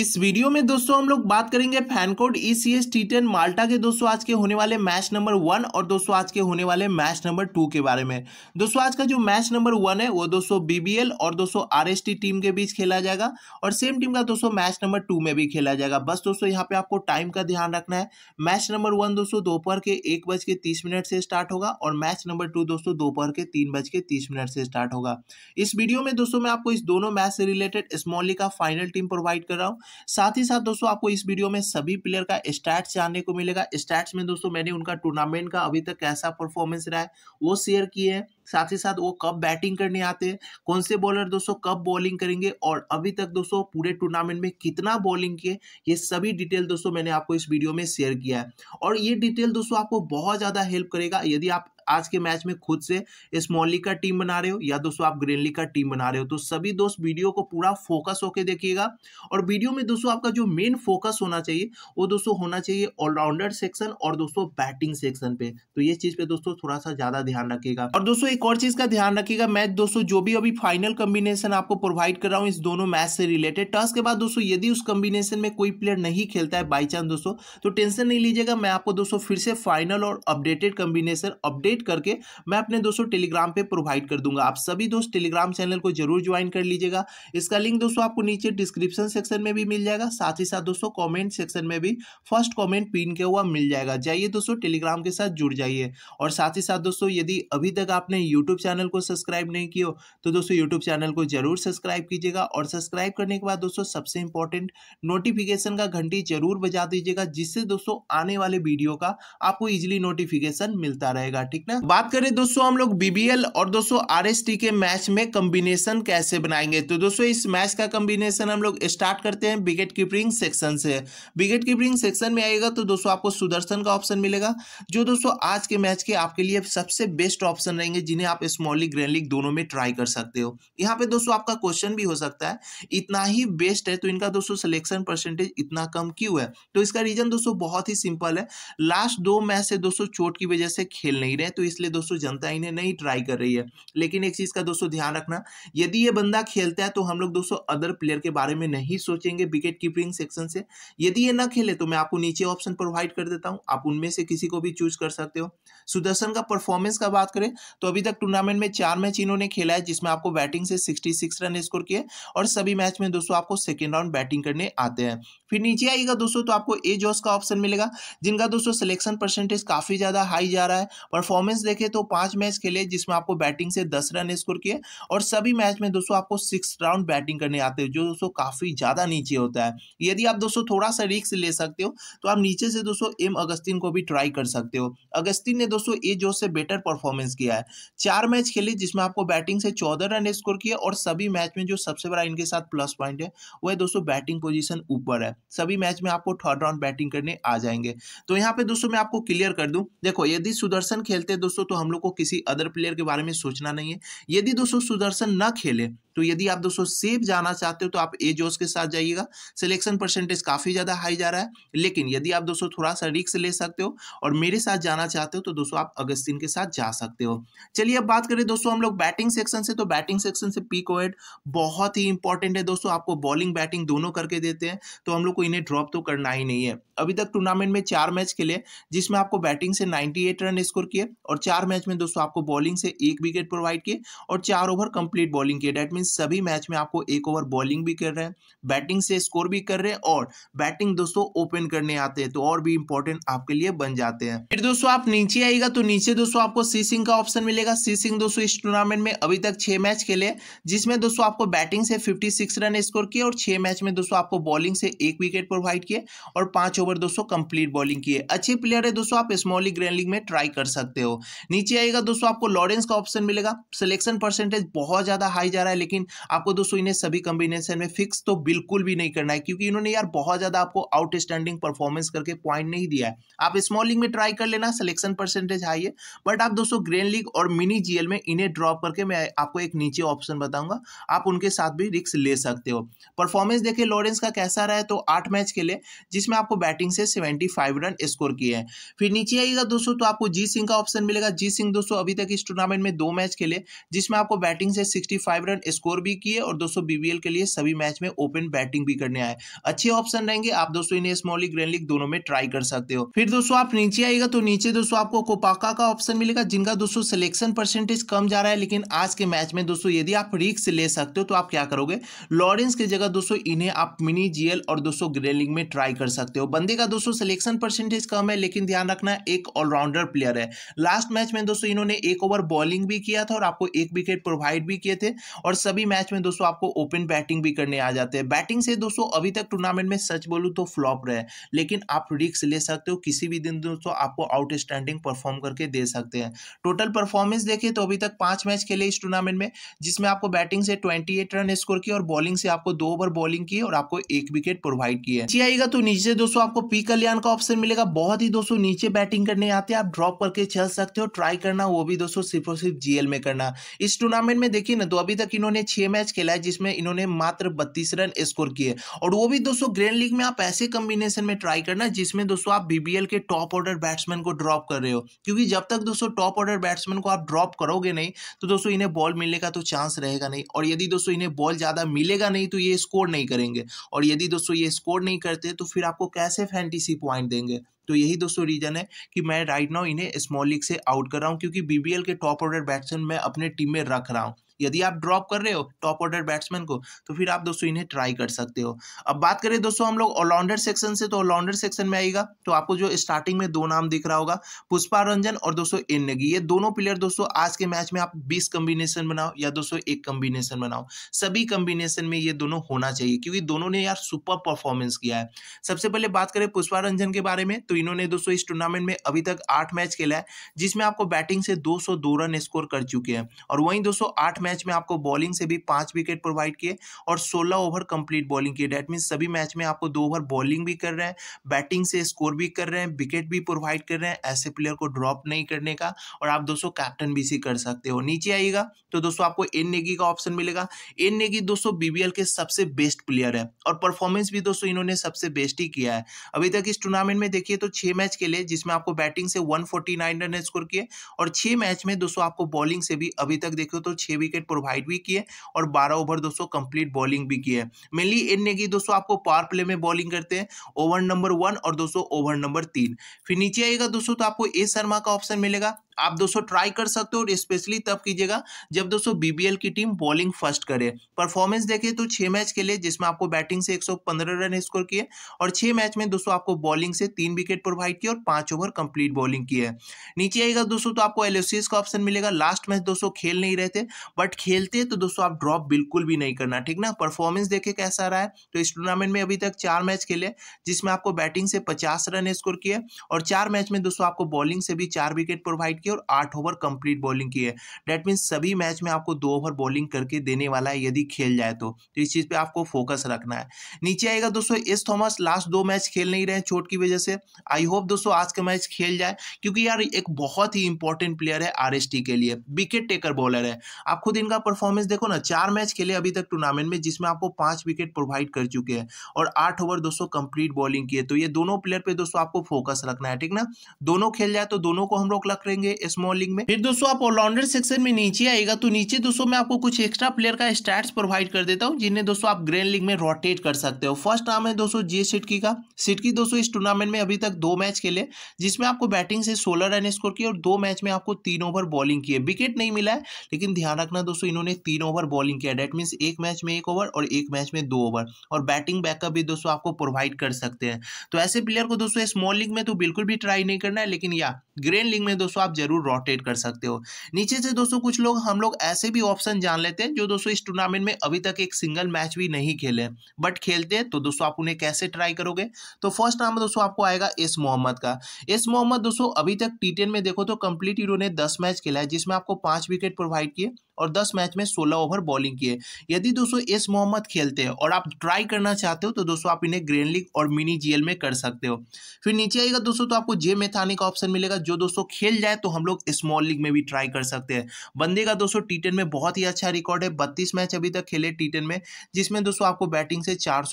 इस वीडियो में दोस्तों हम लोग बात करेंगे FanCode E e C S T ten Malta के दोस्तों आज के होने वाले मैच नंबर वन और दोस्तों आज के होने वाले मैच नंबर टू के बारे में दोस्तों आज का जो मैच नंबर वन है वो दोस्तों बीबीएल और दोस्तों आरएसटी टीम के बीच खेला जाएगा और सेम टीम का दोस्तों मैच नंबर टू में भी खेला जाएगा बस दोस्तों यहाँ पे आपको टाइम का ध्यान रखना है मैच नंबर वन दोस्तों दोपहर के एक बज के तीस मिनट से स्टार्ट होगा और मैच नंबर टू दोस्तों दोपहर के तीन बज के तीस मिनट से स्टार्ट होगा इस वीडियो में दोस्तों मैं आपको इस दोनों मैच से रिलेटेड स्मॉली का फाइनल टीम प्रोवाइड कर रहा हूँ साथ ही साथ दोस्तों आपको इस वीडियो में सभी प्लेयर का स्टैट्स जानने को मिलेगा स्टैट्स में दोस्तों मैंने उनका टूर्नामेंट का अभी तक कैसा परफॉर्मेंस रहा है वो शेयर किए हैं साथ ही साथ वो कब बैटिंग करने आते हैं कौन से बॉलर दोस्तों कब बॉलिंग करेंगे और अभी तक दोस्तों पूरे टूर्नामेंट में कितना बॉलिंग किए ये सभी डिटेल दोस्तों मैंने आपको इस वीडियो में शेयर किया है और ये डिटेल दोस्तों आपको बहुत ज़्यादा हेल्प करेगा यदि आप आज के मैच में खुद से स्मॉल लीग का टीम बना रहे हो या दोस्तों आप ग्रीन लीग का टीम बना रहे हो तो सभी दोस्त वीडियो को पूरा फोकस होकर देखिएगा और वीडियो में दोस्तों आपका जो मेन फोकस होना चाहिए वो दोस्तों होना चाहिए ऑलराउंडर सेक्शन और दोस्तों बैटिंग सेक्शन पे तो ये चीज पे दोस्तों थोड़ा सा ज्यादा ध्यान रखिएगा और दोस्तों एक और चीज का ध्यान रखिएगा मैच दोस्तों जो भी अभी फाइनल कॉम्बिनेशन आपको प्रोवाइड कर रहा हूँ इस दोनों मैच से रिलेटेड टॉस के बाद दोस्तों यदि उस कॉम्बिनेशन में कोई प्लेयर नहीं खेलता है बाई चांस दोस्तों तो टेंशन नहीं लीजिएगा मैं आपको दोस्तों फिर से फाइनल और अपडेटेड कॉम्बिनेशन अपडेट जनरेट करके मैं अपने दोस्तों टेलीग्राम पे प्रोवाइड कर दूंगा आप सभी दोस्त टेलीग्राम चैनल को जरूर ज्वाइन कर लीजिएगा इसका लिंक दोस्तों आपको नीचे डिस्क्रिप्शन सेक्शन में भी मिल जाएगा साथ ही साथ दोस्तों कॉमेंट सेक्शन में भी फर्स्ट कॉमेंट पिन किया हुआ मिल जाएगा जाइए दोस्तों टेलीग्राम के साथ जुड़ जाइए और साथ ही साथ दोस्तों यदि अभी तक आपने यूट्यूब चैनल को सब्सक्राइब नहीं किया तो दोस्तों यूट्यूब चैनल को जरूर सब्सक्राइब कीजिएगा और सब्सक्राइब करने के बाद दोस्तों सबसे इंपॉर्टेंट नोटिफिकेशन का घंटी जरूर बजा दीजिएगा जिससे दोस्तों आने वाले वीडियो का आपको इजिली नोटिफिकेशन मिलता रहेगा ठीक ना बात करें दोस्तों हम लोग बीबीएल और दोस्तों आरएसटी के मैच में कम्बिनेशन कैसे बनाएंगे तो दोस्तों इस मैच का कम्बिनेशन हम लोग स्टार्ट करते हैं विकेट कीपरिंग सेक्शन से विकेट कीपरिंग सेक्शन में आएगा तो दोस्तों आपको सुदर्शन का ऑप्शन मिलेगा जो दोस्तों आज के मैच के आपके लिए सबसे बेस्ट ऑप्शन रहेंगे जिन्हें आप स्मॉल लीग ग्रैंड लीग दोनों में ट्राई कर सकते हो यहाँ पे दोस्तों आपका क्वेश्चन भी हो सकता है इतना ही बेस्ट है तो इनका दोस्तों सिलेक्शन परसेंटेज इतना कम क्यों है तो इसका रीजन दोस्तों बहुत ही सिंपल है लास्ट दो मैच से दोस्तों चोट की वजह से खेल नहीं रहे तो इसलिए दोस्तों जनता इन्हें नहीं ट्राई कर रही है लेकिन एक चीज़ का दोस्तों ध्यान रखना यदि ये बंदा खेलता है तो हम लोग दोस्तों अदर प्लेयर के बारे में नहीं सोचेंगे विकेट कीपिंग सेक्शन से यदि ये ना खेले तो मैं आपको नीचे ऑप्शन प्रोवाइड कर देता हूँ आप उनमें से किसी को भी चूज कर सकते हो सुदर्शन का परफॉर्मेंस का बात करें तो अभी तक टूर्नामेंट में चार मैच इन्होंने खेला है जिसमें आपको बैटिंग से सिक्सटी रन स्कोर किए और सभी मैच में दोस्तों आपको सेकेंड राउंड बैटिंग करने आते हैं फिर नीचे आएगा दोस्तों तो आपको ए जोस का ऑप्शन मिलेगा जिनका दोस्तों सिलेक्शन परसेंटेज काफी ज्यादा हाई जा रहा है परफॉर्मेंस परफॉर्मेंस देखें तो पांच मैच खेले जिसमें आपको बैटिंग से दस रन स्कोर किए और सभी मैच में दोस्तों आपको सिक्स राउंड बैटिंग करने आते हो जो दोस्तों काफ़ी ज़्यादा नीचे होता है यदि आप दोस्तों थोड़ा सा रिक्स ले सकते हो तो आप नीचे से दोस्तों एम अगस्तिन को भी ट्राई कर सकते हो अगस्तिन ने दोस्तों ए जोश से बेटर परफॉर्मेंस किया है चार मैच खेले जिसमें आपको बैटिंग से चौदह रन स्कोर किए और सभी मैच में जो सबसे बड़ा इनके साथ प्लस पॉइंट है वह दोस्तों बैटिंग पोजिशन ऊपर है सभी मैच में आपको थर्ड राउंड बैटिंग करने आ जाएंगे तो यहाँ पे दोस्तों मैं आपको क्लियर कर दूं देखो यदि सुदर्शन खेलते है दोस्तों तो हम लोग को किसी अदर प्लेयर के बारे में सोचना नहीं है यदि दोस्तों सुदर्शन न खेले तो यदि आप दोस्तों सेफ जाना चाहते हो तो आप ए जोस के साथ जाइएगा सिलेक्शन परसेंटेज काफ़ी ज़्यादा हाई जा रहा है लेकिन यदि आप दोस्तों थोड़ा सा रिक्स ले सकते हो और मेरे साथ जाना चाहते हो तो दोस्तों आप अगस्तिन के साथ जा सकते हो चलिए अब बात करें दोस्तों हम लोग बैटिंग सेक्शन से तो बैटिंग सेक्शन से पीक ओएड बहुत ही इंपॉर्टेंट है दोस्तों आपको बॉलिंग बैटिंग दोनों करके देते हैं तो हम लोग को इन्हें ड्रॉप तो करना ही नहीं है अभी तक टूर्नामेंट में चार मैच खेले जिसमें आपको बैटिंग से नाइनटी रन स्कोर किए और चार मैच में दोस्तों आपको बॉलिंग से एक विकेट प्रोवाइड किए और चार ओवर कंप्लीट बॉलिंग किए डेट मीन सभी मैच में आपको एक ओवर बॉलिंग भी कर रहे हैं बैटिंग से स्कोर भी कर रहे हैं और बैटिंग दोस्तों ओपन करने आते हैं तो और भी इंपॉर्टेंट आपके लिए बन जाते हैं फिर दोस्तों आप नीचे आएगा तो नीचे दोस्तों आपको सी सिंह का ऑप्शन मिलेगा सी सिंह दोस्तों इस टूर्नामेंट में अभी तक छह मैच खेले जिसमें दोस्तों आपको बैटिंग से फिफ्टी रन स्कोर किए और छह मैच में दोस्तों आपको बॉलिंग से एक विकेट प्रोवाइड किए और पांच ओवर दोस्तों कंप्लीट बॉलिंग किए अच्छे प्लेयर है दोस्तों आप स्मॉल लीग ग्रैंड लीग में ट्राई कर सकते हो नीचे आएगा दोस्तों आपको लॉरेंस का ऑप्शन मिलेगा सिलेक्शन परसेंटेज बहुत ज़्यादा हाई जा रहा है लेकिन आपको दोस्तों इन्हें सभी कॉम्बिनेशन में फिक्स तो बिल्कुल भी नहीं करना है क्योंकि इन्होंने यार बहुत ज़्यादा आपको आउटस्टैंडिंग परफॉर्मेंस करके पॉइंट नहीं दिया है आप स्मॉल लीग में ट्राई कर लेना सिलेक्शन परसेंटेज हाई है बट आप दोस्तों ग्रेन लीग और मिनी जीएल में इन्हें ड्रॉप करके मैं आपको एक नीचे ऑप्शन बताऊंगा आप उनके साथ भी रिक्स ले सकते हो परफॉर्मेंस देखिए लॉरेंस का कैसा रहा है तो आठ मैच के लिए जिसमें आपको बैटिंग से सेवेंटी रन स्कोर किए हैं फिर नीचे आएगा दोस्तों तो आपको जी सिंह का ऑप्शन मिलेगा जी सिंह दोस्तों अभी तक इस टूर्नामेंट में दो मैच खेले जिसमें आपको बैटिंग से 65 रन स्कोर भी किए और दोस्तों बीबीएल के लिए सभी मैच में ओपन बैटिंग भी करने आए अच्छे ऑप्शन रहेंगे आप दोस्तों इन्हें स्मॉल लीग ग्रैंड लीग दोनों में ट्राई कर सकते हो फिर दोस्तों आप नीचे आएगा तो नीचे दोस्तों आपको कोपाका का ऑप्शन मिलेगा जिनका दोस्तों सिलेक्शन परसेंटेज कम जा रहा है लेकिन आज के मैच में दोस्तों यदि आप रिक्स ले सकते हो तो आप क्या करोगे लॉरेंस की जगह दोस्तों इन्हें आप मिनी जीएल और दोस्तों ग्रेन लीग में ट्राई कर सकते हो बंदे का दोस्तों सिलेक्शन परसेंटेज कम है लेकिन ध्यान रखना एक ऑलराउंडर प्लेयर है लास्ट मैच में दोस्तों इन्होंने एक ओवर बॉलिंग भी किया था और आपको एक विकेट प्रोवाइड भी किए थे और सभी मैच में दोस्तों आपको ओपन बैटिंग भी करने आ जाते हैं बैटिंग से दोस्तों अभी तक टूर्नामेंट में सच बोलूँ तो फ्लॉप रहे लेकिन आप रिक्स ले सकते हो किसी भी दिन दोस्तों आपको आउटस्टैंडिंग परफॉर्म करके दे सकते हैं टोटल परफॉर्मेंस देखिए तो अभी तक पांच मैच खेले इस टूर्नामेंट में जिसमें आपको बैटिंग से ट्वेंटी रन स्कोर किया और बॉलिंग से आपको दो ओवर बॉलिंग की और आपको एक विकेट प्रोवाइड की है आएगा तो नीचे दोस्तों आपको पी कल्याण का ऑप्शन मिलेगा बहुत ही दोस्तों नीचे बैटिंग करने आते हैं आप ड्रॉप करके चल सकते सकते हो ट्राई करना वो भी दोस्तों सिर्फ और सिर्फ जीएल में करना इस टूर्नामेंट में देखिए ना तो अभी तक इन्होंने छह मैच खेला है जिसमें इन्होंने मात्र बत्तीस रन स्कोर किए और वो भी दोस्तों ग्रैंड लीग में आप ऐसे कॉम्बिनेशन में ट्राई करना जिसमें दोस्तों आप बीबीएल के टॉप ऑर्डर बैट्समैन को ड्रॉप कर रहे हो क्योंकि जब तक दोस्तों टॉप ऑर्डर बैट्समैन को आप ड्रॉप करोगे नहीं तो दोस्तों इन्हें बॉल मिलने का तो चांस रहेगा नहीं और यदि दोस्तों इन्हें बॉल ज़्यादा मिलेगा नहीं तो ये स्कोर नहीं करेंगे और यदि दोस्तों ये स्कोर नहीं करते तो फिर आपको कैसे फैंटीसी पॉइंट देंगे तो यही दोस्तों रीज़न है कि मैं राइट नाउ इन्हें स्मॉल लीग से आउट कर रहा हूँ क्योंकि बीबीएल के टॉप ऑर्डर बैट्समैन मैं अपने टीम में रख रहा हूँ यदि आप ड्रॉप कर रहे हो टॉप ऑर्डर बैट्समैन को तो फिर आप दोस्तों इन्हें ट्राई कर सकते हो अब बात करें दोस्तों हम लोग ऑलराउंडर सेक्शन से तो ऑलराउंडर सेक्शन में आएगा तो आपको जो स्टार्टिंग में दो नाम दिख रहा होगा पुष्पा रंजन और दोस्तों एन नेगी ये दोनों प्लेयर दोस्तों आज के मैच में आप बीस कम्बिनेशन बनाओ या दोस्तों एक कम्बिनेशन बनाओ सभी कम्बिनेशन में ये दोनों होना चाहिए क्योंकि दोनों ने यार सुपर परफॉर्मेंस किया है सबसे पहले बात करें पुष्पा रंजन के बारे में तो इन्होंने दोस्तों इस टूर्नामेंट में अभी तक आठ मैच खेला है जिसमें आपको बैटिंग से दो रन स्कोर कर चुके हैं और वहीं दोस्तों आठ मैच में आपको बॉलिंग से भी पांच विकेट प्रोवाइड किए और सोलह ओवर कंप्लीट बॉलिंग किए डेट मीन सभी मैच में आपको दो ओवर बॉलिंग भी कर रहे हैं बैटिंग से स्कोर भी कर रहे हैं विकेट भी प्रोवाइड कर रहे हैं ऐसे प्लेयर को ड्रॉप नहीं करने का और आप दोस्तों कैप्टन भी सी कर सकते हो नीचे आइएगा तो दोस्तों आपको एन नेगी का ऑप्शन मिलेगा एन नेगी दोस्तों बीबीएल के सबसे बेस्ट प्लेयर है और परफॉर्मेंस भी दोस्तों इन्होंने सबसे बेस्ट ही किया है अभी तक इस टूर्नामेंट में देखिए तो छह मैच के लिए जिसमें आपको बैटिंग से 149 रन स्कोर किए और छह मैच में दोस्तों आपको बॉलिंग से भी अभी तक देखो तो छह विकेट विकेट प्रोवाइड भी किए और बारह ओवर दोस्तों कंप्लीट बॉलिंग भी किए मेनली इन दोस्तों आपको पावर प्ले में बॉलिंग करते हैं ओवर नंबर वन और दोस्तों ओवर नंबर तीन फिर नीचे आएगा दोस्तों तो आपको ए शर्मा का ऑप्शन मिलेगा आप दोस्तों ट्राई कर सकते हो और स्पेशली तब कीजिएगा जब दोस्तों बीबीएल की टीम बॉलिंग फर्स्ट करे परफॉर्मेंस देखे तो छह मैच के लिए जिसमें आपको बैटिंग से 115 रन स्कोर किए और छह मैच में दोस्तों आपको बॉलिंग से तीन विकेट प्रोवाइड किए और पांच ओवर कंप्लीट बॉलिंग की है नीचे आएगा दोस्तों तो आपको एल का ऑप्शन मिलेगा लास्ट मैच दोस्तों खेल नहीं रहे थे बट खेलते तो दोस्तों आप ड्रॉप बिल्कुल भी नहीं करना ठीक ना परफॉर्मेंस देखे कैसा रहा है तो इस टूर्नामेंट में अभी तक चार मैच खेले जिसमें आपको बैटिंग से पचास रन स्कोर किए और चार मैच में दोस्तों आपको बॉलिंग से भी चार विकेट प्रोवाइड की और आठ ओवर कंप्लीट बॉलिंग की है डेट मीन्स सभी मैच में आपको दो ओवर बॉलिंग करके देने वाला है यदि खेल जाए तो, तो इस चीज़ पर आपको फोकस रखना है नीचे आएगा दोस्तों एस थॉमस लास्ट दो मैच खेल नहीं रहे चोट की वजह से आई होप दोस्तों आज का मैच खेल जाए क्योंकि यार एक बहुत ही इंपॉर्टेंट प्लेयर है आर के लिए विकेट टेकर बॉलर है आप खुद इनका परफॉर्मेंस देखो ना चार मैच खेले अभी तक टूर्नामेंट में जिसमें आपको पांच विकेट प्रोवाइड कर चुके हैं और आठ ओवर दोस्तों कंप्लीट बॉलिंग की है तो ये दोनों प्लेयर पे दोस्तों आपको फोकस रखना है ठीक ना दोनों खेल जाए तो दोनों को हम लोग रखेंगे स्मॉल लीग में फिर दोस्तों आप ऑलराउंडर सेक्शन में नीचे आएगा तो नीचे दोस्तों मैं आपको कुछ एक्स्ट्रा प्लेयर का स्टैट्स प्रोवाइड कर देता हूँ जिन्हें दोस्तों आप ग्रैंड लीग में रोटेट कर सकते हो फर्स्ट नाम है दोस्तों जे सिटकी का सिटकी दोस्तों इस टूर्नामेंट में अभी तक दो मैच खेले जिसमें आपको बैटिंग से सोलह रन स्कोर किए और दो मैच में आपको तीन ओवर बॉलिंग की विकेट नहीं मिला है लेकिन ध्यान रखना दोस्तों इन्होंने तीन ओवर बॉलिंग किया डेट मीन्स एक मैच में एक ओवर और एक मैच में दो ओवर और बैटिंग बैकअप भी दोस्तों आपको प्रोवाइड कर सकते हैं तो ऐसे प्लेयर को दोस्तों स्मॉल लीग में तो बिल्कुल भी ट्राई नहीं करना है लेकिन या ग्रेन लीग में दोस्तों आप जरूर रोटेट कर सकते हो नीचे से दोस्तों कुछ लोग हम लोग ऐसे भी ऑप्शन जान लेते हैं जो दोस्तों इस टूर्नामेंट में अभी तक एक सिंगल मैच भी नहीं खेले बट खेलते हैं तो दोस्तों आप उन्हें कैसे ट्राई करोगे तो फर्स्ट नाम दोस्तों आपको आएगा एस मोहम्मद का एस मोहम्मद दोस्तों अभी तक टी में देखो तो कंप्लीट इन्होंने दस मैच खेला है जिसमें आपको पांच विकेट प्रोवाइड किए और 10 मैच में 16 ओवर बॉलिंग की है यदि दोस्तों एस मोहम्मद खेलते हैं और आप ट्राई करना चाहते हो तो दोस्तों आप इन्हें ग्रेन लीग और मिनी जीएल में कर सकते हो फिर नीचे आएगा दोस्तों तो आपको जे मेथाने का ऑप्शन मिलेगा जो दोस्तों खेल जाए तो हम लोग स्मॉल लीग में भी ट्राई कर सकते हैं बंदे का दोस्तों टी में बहुत ही अच्छा रिकॉर्ड है बत्तीस मैच अभी तक खेले टी में जिसमें दोस्तों आपको बैटिंग से चार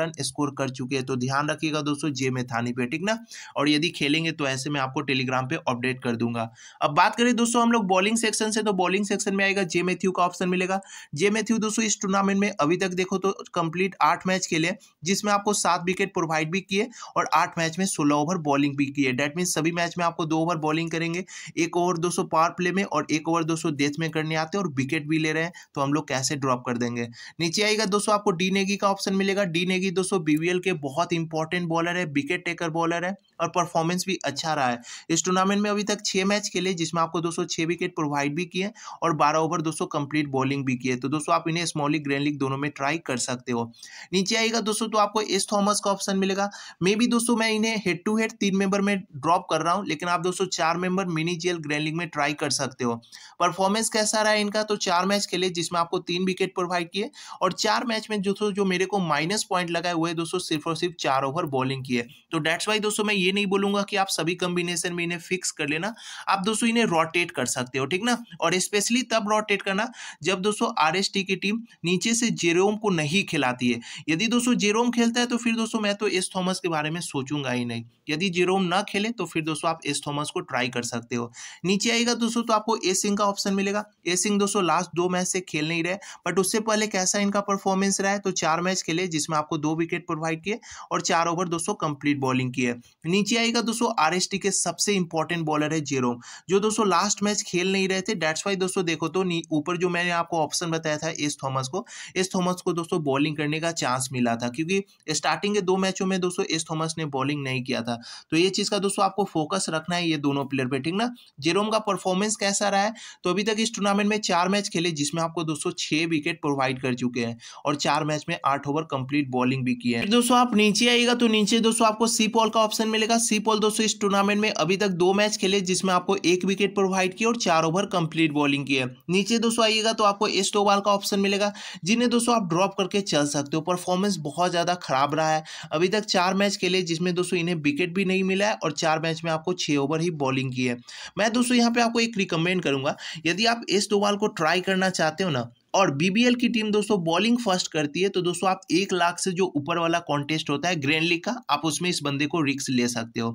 रन स्कोर कर चुके हैं तो ध्यान रखिएगा दोस्तों जे मेथानी पे ठीक ना और यदि खेलेंगे तो ऐसे में आपको टेलीग्राम पे अपडेट कर दूंगा अब बात करें दोस्तों हम लोग बॉलिंग सेक्शन से तो बॉलिंग सेक्शन में जाएगा जे मैथ्यू का ऑप्शन मिलेगा जे मैथ्यू दोस्तों इस टूर्नामेंट में अभी तक देखो तो कंप्लीट आठ मैच खेले जिसमें आपको सात विकेट प्रोवाइड भी किए और आठ मैच में सोलह ओवर बॉलिंग भी किए डैट मीन सभी मैच में आपको दो ओवर बॉलिंग करेंगे एक ओवर दोस्तों पावर प्ले में और एक ओवर दोस्तों डेथ में करने आते हैं और विकेट भी ले रहे हैं तो हम लोग कैसे ड्रॉप कर देंगे नीचे आएगा दोस्तों आपको डी नेगी का ऑप्शन मिलेगा डी नेगी दोस्तों बीवीएल के बहुत इंपॉर्टेंट बॉलर है विकेट टेकर बॉलर है और परफॉर्मेंस भी अच्छा रहा है इस टूर्नामेंट में अभी तक छह मैच खेले जिसमें आपको दोस्तों छह विकेट प्रोवाइड भी किए और बारह ओवर दोस्तों कंप्लीट बॉलिंग भी की है तो दोस्तों आप इन्हें स्मॉल लीग ग्रैंड लीग दोनों में ट्राई कर सकते हो नीचे आएगा दोस्तों तो आपको एस थॉमस का ऑप्शन मिलेगा मे भी दोस्तों मैं इन्हें हेड टू हेड तीन मेंबर में ड्रॉप कर रहा हूँ लेकिन आप दोस्तों चार member mini GL grand league में ट्राई कर सकते हो परफॉर्मेंस कैसा रहा इनका तो चार मैच खेले जिसमें आपको तीन विकेट प्रोवाइड किए और चार मैच में दोस्तों जो मेरे को माइनस पॉइंट लगाए हुए दोस्तों सिर्फ और सिर्फ चार ओवर बॉलिंग किए तो डेट्स वाई दोस्तों मैं ये नहीं बोलूंगा कि आप सभी कॉम्बिनेशन में इन्हें फिक्स कर लेना आप दोस्तों इन्हें रोटेट कर सकते हो ठीक ना और स्पेशली तब रोटेट करना जब दोस्तों आर की टीम नीचे से जेरोम को नहीं खिलाती है यदि दोस्तों जेरोम खेलता है तो फिर दोस्तों मैं तो एस थॉमस के बारे में सोचूंगा ही नहीं यदि जेरोम ना खेले तो फिर दोस्तों आप एस थॉमस को ट्राई कर सकते हो नीचे आएगा दोस्तों तो आपको ए सिंह का ऑप्शन मिलेगा ए सिंह दोस्तों लास्ट दो मैच से खेल नहीं रहे बट उससे पहले कैसा इनका परफॉर्मेंस रहा है तो चार मैच खेले जिसमें आपको दो विकेट प्रोवाइड किए और चार ओवर दोस्तों कंप्लीट बॉलिंग की है नीचे आएगा दोस्तों आर के सबसे इंपॉर्टेंट बॉलर है जेरोम जो दोस्तों लास्ट मैच खेल नहीं रहे थे डेट्स वाई दोस्तों देखो तो जो ऊपर जो मैंने आपको ऑप्शन बताया था एस थॉमस को एस थॉमस को दोस्तों बॉलिंग करने का चांस मिला था क्योंकि स्टार्टिंग के दो मैचों में दोस्तों एस थॉमस ने बॉलिंग नहीं किया था तो ये चीज़ का दोस्तों आपको फोकस रखना है ये दोनों प्लेयर पर ठीक ना जेरोम का परफॉर्मेंस कैसा रहा है तो अभी तक इस टूर्नामेंट में चार मैच खेले जिसमें आपको दोस्तों छः विकेट प्रोवाइड कर चुके हैं और चार मैच में आठ ओवर कंप्लीट बॉलिंग भी किया है दोस्तों आप नीचे आएगा तो नीचे दोस्तों आपको सी पॉल का ऑप्शन मिलेगा सी पॉल दोस्तों इस टूर्नामेंट में अभी तक दो मैच खेले जिसमें आपको एक विकेट प्रोवाइड किया और चार ओवर कंप्लीट बॉलिंग की है नीचे दोस्तों आइएगा तो आपको ए का ऑप्शन मिलेगा जिन्हें दोस्तों आप ड्रॉप करके चल सकते हो परफॉर्मेंस बहुत ज़्यादा खराब रहा है अभी तक चार मैच खेले जिसमें दोस्तों इन्हें विकेट भी नहीं मिला है और चार मैच में आपको छः ओवर ही बॉलिंग की है मैं दोस्तों यहाँ पर आपको एक रिकमेंड करूँगा यदि आप एस को ट्राई करना चाहते हो ना और बीबीएल की टीम दोस्तों बॉलिंग फर्स्ट करती है तो दोस्तों आप एक लाख से जो ऊपर वाला कॉन्टेस्ट होता है ग्रैंड लीग का आप उसमें इस बंदे को रिक्स ले सकते हो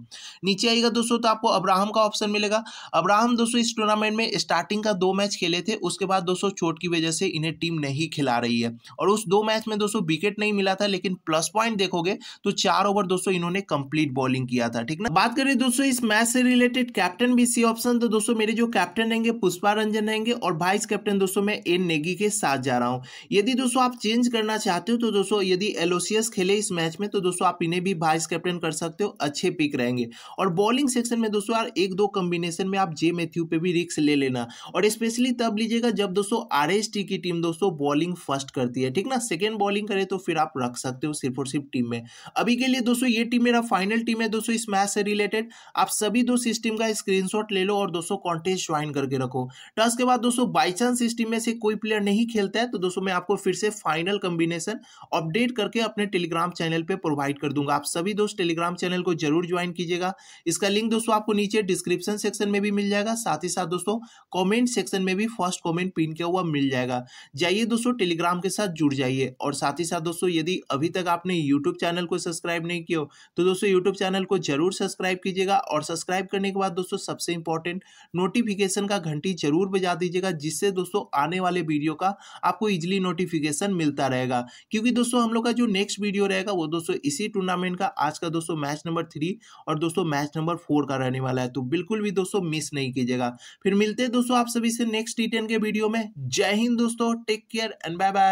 नीचे आएगा दोस्तों तो आपको अब्राहम का ऑप्शन मिलेगा अब्राहम दोस्तों इस टूर्नामेंट में स्टार्टिंग का दो मैच खेले थे उसके बाद दोस्तों चोट की वजह से इन्हें टीम नहीं खिला रही है और उस दो मैच में दोस्तों विकेट नहीं मिला था लेकिन प्लस पॉइंट देखोगे तो चार ओवर दोस्तों इन्होंने कंप्लीट बॉलिंग किया था ठीक ना बात करें दोस्तों इस मैच से रिलेटेड कैप्टन भी सी ऑप्शन तो दोस्तों मेरे जो कैप्टन रहेंगे पुष्पा रंजन रहेंगे और वाइस कैप्टन दोस्तों में एन नेगी के साथ जा रहा हूँ यदि दोस्तों आप चेंज करना चाहते हो तो दोस्तों यदि एलोसियस खेले इस मैच में तो दोस्तों आप इन्हें भी वाइस कैप्टन कर सकते हो अच्छे पिक रहेंगे और बॉलिंग सेक्शन में दोस्तों एक दो कॉम्बिनेशन में आप जे मैथ्यू पे भी रिक्स ले लेना और स्पेशली तब लीजिएगा जब दोस्तों आर की टीम दोस्तों बॉलिंग फर्स्ट करती है ठीक ना सेकेंड बॉलिंग करे तो फिर आप रख सकते हो सिर्फ और सिर्फ टीम में अभी के लिए दोस्तों ये टीम मेरा फाइनल टीम है दोस्तों इस मैच से रिलेटेड आप सभी दो सिस्टम का स्क्रीनशॉट ले लो और दोस्तों कॉन्टेस्ट ज्वाइन करके रखो टस तो के बाद दोस्तों बाई चांस इस टीम में से कोई प्लेयर नहीं नहीं खेलता है तो दोस्तों मैं आपको फिर से फाइनल कॉम्बिनेशन अपडेट करके अपने टेलीग्राम चैनल पे प्रोवाइड कर दूंगा आप सभी दोस्त टेलीग्राम चैनल को जरूर ज्वाइन कीजिएगा इसका लिंक दोस्तों आपको नीचे डिस्क्रिप्शन सेक्शन में भी मिल जाएगा साथ ही साथ दोस्तों कॉमेंट सेक्शन में भी फर्स्ट कॉमेंट पिन किया हुआ मिल जाएगा जाइए दोस्तों टेलीग्राम के साथ जुड़ जाइए और साथ ही साथ दोस्तों यदि अभी तक आपने यूट्यूब चैनल को सब्सक्राइब नहीं किया तो दोस्तों यूट्यूब चैनल को जरूर सब्सक्राइब कीजिएगा और सब्सक्राइब करने के बाद दोस्तों सबसे इंपॉर्टेंट नोटिफिकेशन का घंटी जरूर बजा दीजिएगा जिससे दोस्तों आने वाले वीडियो का का आपको इजिली नोटिफिकेशन मिलता रहेगा क्योंकि दोस्तों हम लोग का जो नेक्स्ट वीडियो रहेगा वो दोस्तों इसी टूर्नामेंट का आज का दोस्तों मैच नंबर थ्री और दोस्तों मैच नंबर फोर का रहने वाला है तो बिल्कुल भी दोस्तों मिस नहीं कीजिएगा फिर मिलते हैं दोस्तों आप सभी से नेक्स्ट डिटेन के वीडियो में जय हिंद दोस्तों take care and bye bye